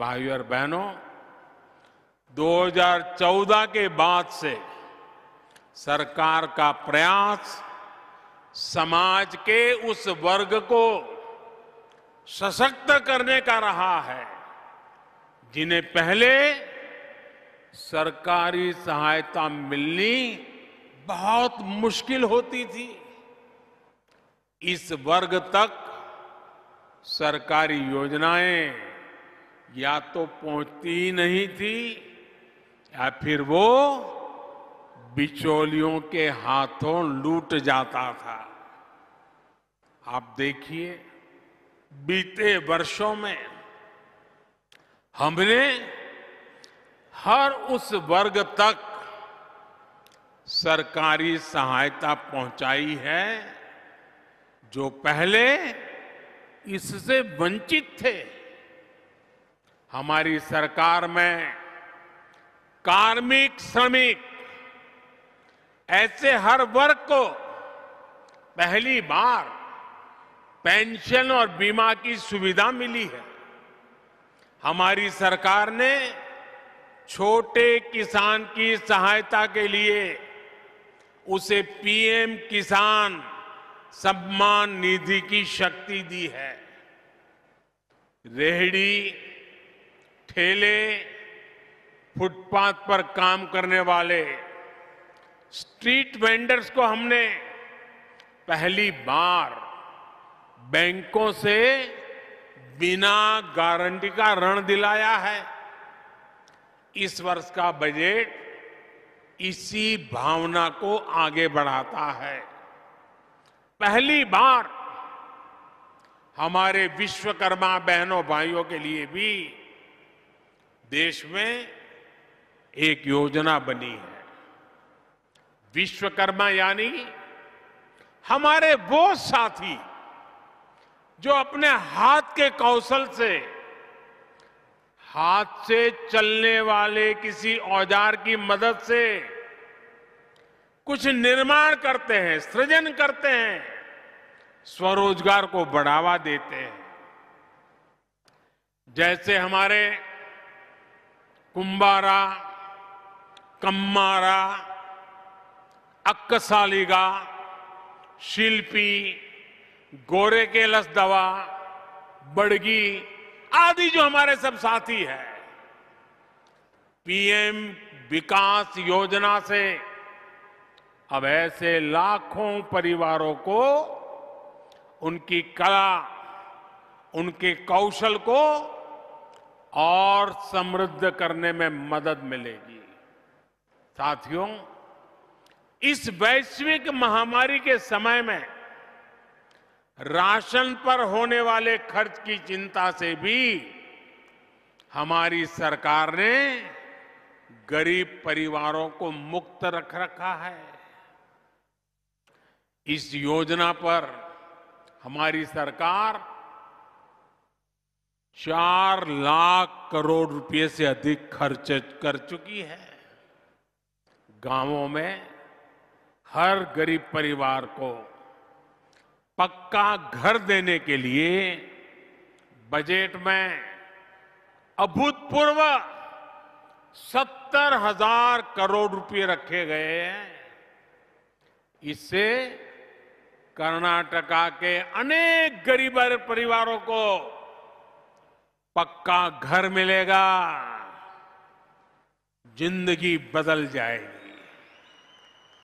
भाइयों और बहनों 2014 के बाद से सरकार का प्रयास समाज के उस वर्ग को सशक्त करने का रहा है जिन्हें पहले सरकारी सहायता मिलनी बहुत मुश्किल होती थी इस वर्ग तक सरकारी योजनाएं या तो पहुंचती ही नहीं थी या फिर वो बिचौलियों के हाथों लूट जाता था आप देखिए बीते वर्षों में हमने हर उस वर्ग तक सरकारी सहायता पहुंचाई है जो पहले इससे वंचित थे हमारी सरकार में कार्मिक श्रमिक ऐसे हर वर्ग को पहली बार पेंशन और बीमा की सुविधा मिली है हमारी सरकार ने छोटे किसान की सहायता के लिए उसे पीएम किसान सम्मान निधि की शक्ति दी है रेहड़ी ठेले फुटपाथ पर काम करने वाले स्ट्रीट वेंडर्स को हमने पहली बार बैंकों से बिना गारंटी का ऋण दिलाया है इस वर्ष का बजट इसी भावना को आगे बढ़ाता है पहली बार हमारे विश्वकर्मा बहनों भाइयों के लिए भी देश में एक योजना बनी है विश्वकर्मा यानी हमारे वो साथी जो अपने हाथ के कौशल से हाथ से चलने वाले किसी औजार की मदद से कुछ निर्माण करते हैं सृजन करते हैं स्वरोजगार को बढ़ावा देते हैं जैसे हमारे कुंबारा कम्मारा अक्कसालीगा शिल्पी गोरे के लस दवा बड़गी आदि जो हमारे सब साथी है पीएम विकास योजना से अब ऐसे लाखों परिवारों को उनकी कला उनके कौशल को और समृद्ध करने में मदद मिलेगी साथियों इस वैश्विक महामारी के समय में राशन पर होने वाले खर्च की चिंता से भी हमारी सरकार ने गरीब परिवारों को मुक्त रख रखा है इस योजना पर हमारी सरकार चार लाख करोड़ रुपए से अधिक खर्च कर चुकी है गांवों में हर गरीब परिवार को पक्का घर देने के लिए बजट में अभूतपूर्व सत्तर हजार करोड़ रुपए रखे गए हैं इससे कर्नाटका के अनेक गरीब परिवारों को पक्का घर मिलेगा जिंदगी बदल जाएगी